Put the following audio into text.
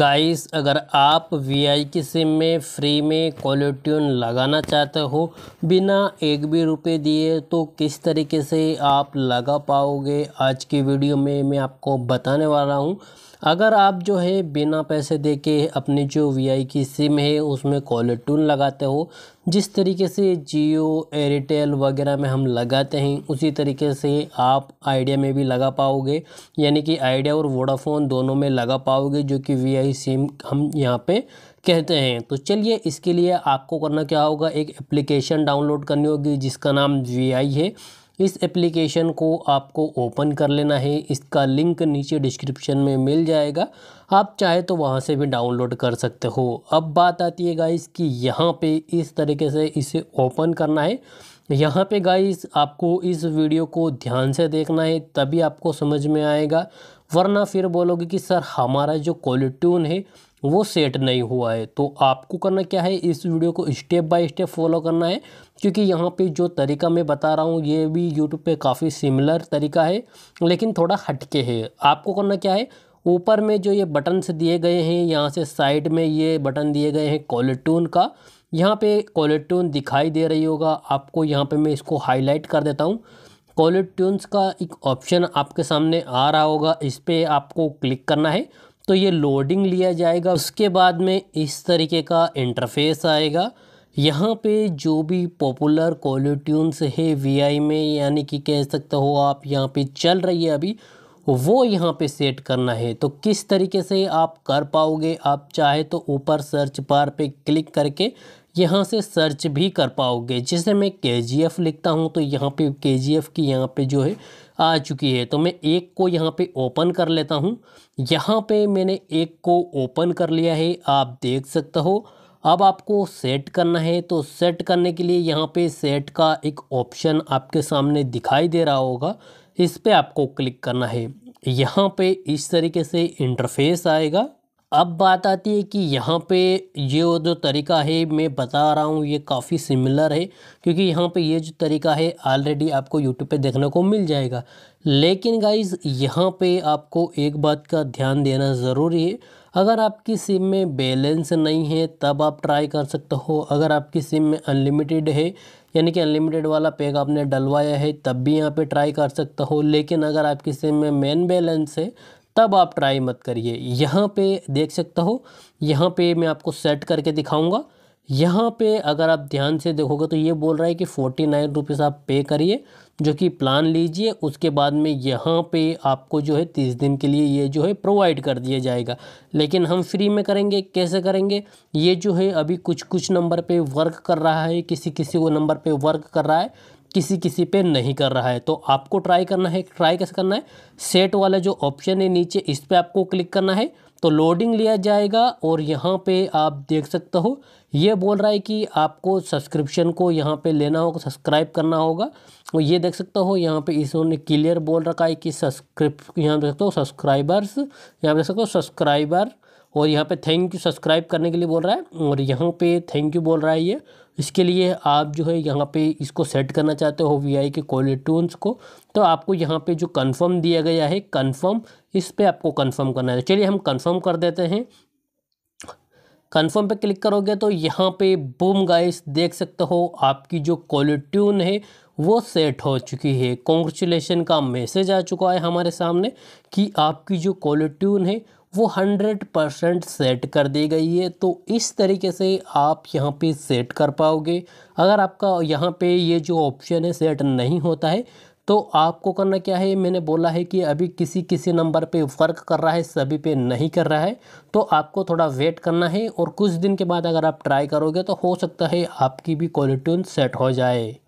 guys अगर आप we की सिम में फ्री में कॉलर लगाना चाहते हो बिना एक भी रुपए दिए तो किस तरीके से आप लगा पाओगे आज की वीडियो में मैं आपको बताने वाला हूं अगर आप जो है बिना पैसे दे के अपनी जो वी की सिम है उसमें कॉलर लगाते हो जिस तरीके से जियो एयरटेल वगैरह में हम लगाते हैं उसी तरीके से आप आइडिया में भी लगा पाओगे यानी कि आइडिया और वोडाफोन दोनों में लगा पाओगे जो कि वी यही सेम हम यहाँ पे कहते हैं तो चलिए इसके लिए आपको करना क्या होगा एक एप्लीकेशन डाउनलोड करनी होगी जिसका नाम वी है इस एप्लीकेशन को आपको ओपन कर लेना है इसका लिंक नीचे डिस्क्रिप्शन में मिल जाएगा आप चाहे तो वहां से भी डाउनलोड कर सकते हो अब बात आती है गाइस कि यहां पे इस तरीके से इसे ओपन करना है यहां पे गाइस आपको इस वीडियो को ध्यान से देखना है तभी आपको समझ में आएगा वरना फिर बोलोगे कि सर हमारा जो क्वालिट्यून है वो सेट नहीं हुआ है तो आपको करना क्या है इस वीडियो को स्टेप बाय स्टेप फॉलो करना है क्योंकि यहाँ पे जो तरीका मैं बता रहा हूँ ये भी यूट्यूब पे काफ़ी सिमिलर तरीका है लेकिन थोड़ा हटके है आपको करना क्या है ऊपर में जो ये बटन्स दिए गए हैं यहाँ से साइड में ये बटन दिए गए हैं कॉलिटून का यहाँ पे कॉलिटून दिखाई दे रही होगा आपको यहाँ पे मैं इसको हाईलाइट कर देता हूँ कॉलर ट्यून्स का एक ऑप्शन आपके सामने आ रहा होगा इस पर आपको क्लिक करना है तो ये लोडिंग लिया जाएगा उसके बाद में इस तरीके का इंटरफेस आएगा यहाँ पे जो भी पॉपुलर कॉलर ट्यून्स है वीआई में यानी कि कह सकते हो आप यहाँ पे चल रही है अभी वो यहाँ पे सेट करना है तो किस तरीके से आप कर पाओगे आप चाहे तो ऊपर सर्च बार पे क्लिक करके यहाँ से सर्च भी कर पाओगे जैसे मैं के जी एफ़ लिखता हूँ तो यहाँ पे के जी एफ़ की यहाँ पे जो है आ चुकी है तो मैं एक को यहाँ पे ओपन कर लेता हूँ यहाँ पे मैंने एक को ओपन कर लिया है आप देख सकते हो अब आपको सेट करना है तो सेट करने के लिए यहाँ पे सेट का एक ऑप्शन आपके सामने दिखाई दे रहा होगा इस पर आपको क्लिक करना है यहाँ पे इस तरीके से इंटरफेस आएगा अब बात आती है कि यहाँ पे ये जो तरीका है मैं बता रहा हूँ ये काफ़ी सिमिलर है क्योंकि यहाँ पे ये जो तरीका है ऑलरेडी आपको यूट्यूब पे देखने को मिल जाएगा लेकिन गाइज यहाँ पे आपको एक बात का ध्यान देना ज़रूरी है अगर आपकी सिम में बैलेंस नहीं है तब आप ट्राई कर सकते हो अगर आपकी सिम में अनलिमिटेड है यानी कि अनलिमिटेड वाला पैक आपने डलवाया है तब भी यहाँ पे ट्राई कर सकते हो लेकिन अगर आपकी सिम में मेन बैलेंस है तब आप ट्राई मत करिए यहाँ पे देख सकते हो यहाँ पे मैं आपको सेट करके दिखाऊंगा यहाँ पे अगर आप ध्यान से देखोगे तो ये बोल रहा है कि फोर्टी नाइन रुपीज़ आप पे करिए जो कि प्लान लीजिए उसके बाद में यहाँ पे आपको जो है तीस दिन के लिए ये जो है प्रोवाइड कर दिया जाएगा लेकिन हम फ्री में करेंगे कैसे करेंगे ये जो है अभी कुछ कुछ नंबर पे वर्क कर रहा है किसी किसी को नंबर पे वर्क कर रहा है किसी किसी पे नहीं कर रहा है तो आपको ट्राई करना है ट्राई कैसे करना है सेट वाला जो ऑप्शन है नीचे इस पर आपको क्लिक करना है तो लोडिंग लिया जाएगा और यहाँ पे आप देख सकते हो ये बोल रहा है कि आपको सब्सक्रिप्शन को यहाँ पे लेना होगा सब्सक्राइब करना होगा और ये देख सकते हो यहाँ पे इसने क्लियर बोल रखा है कि सब्सक्रिप यहाँ देख सकते हो सब्सक्राइबर्स यहाँ देख सकते हो सब्सक्राइबर और यहाँ पे थैंक यू सब्सक्राइब करने के लिए बोल रहा है और यहाँ पे थैंक यू बोल रहा है ये इसके लिए आप जो है यहाँ पे इसको सेट करना चाहते हो वी आई के क्वालिटी टून्स को तो आपको यहाँ पे जो कंफर्म दिया गया है कंफर्म इस पर आपको कंफर्म करना है चलिए हम कंफर्म कर देते हैं कन्फर्म पे क्लिक करोगे तो यहाँ पे बूम गाइस देख सकते हो आपकी जो क्वालिट्यून ट्यून है वो सेट हो चुकी है कॉन्ग्रेचुलेसन का मैसेज आ चुका है हमारे सामने कि आपकी जो क्वालिट्यून ट्यून है वो हंड्रेड परसेंट सेट कर दी गई है तो इस तरीके से आप यहाँ पे सेट कर पाओगे अगर आपका यहाँ पे ये जो ऑप्शन है सेट नहीं होता है तो आपको करना क्या है मैंने बोला है कि अभी किसी किसी नंबर पे फ़र्क कर रहा है सभी पे नहीं कर रहा है तो आपको थोड़ा वेट करना है और कुछ दिन के बाद अगर आप ट्राई करोगे तो हो सकता है आपकी भी क्वालिटी सेट हो जाए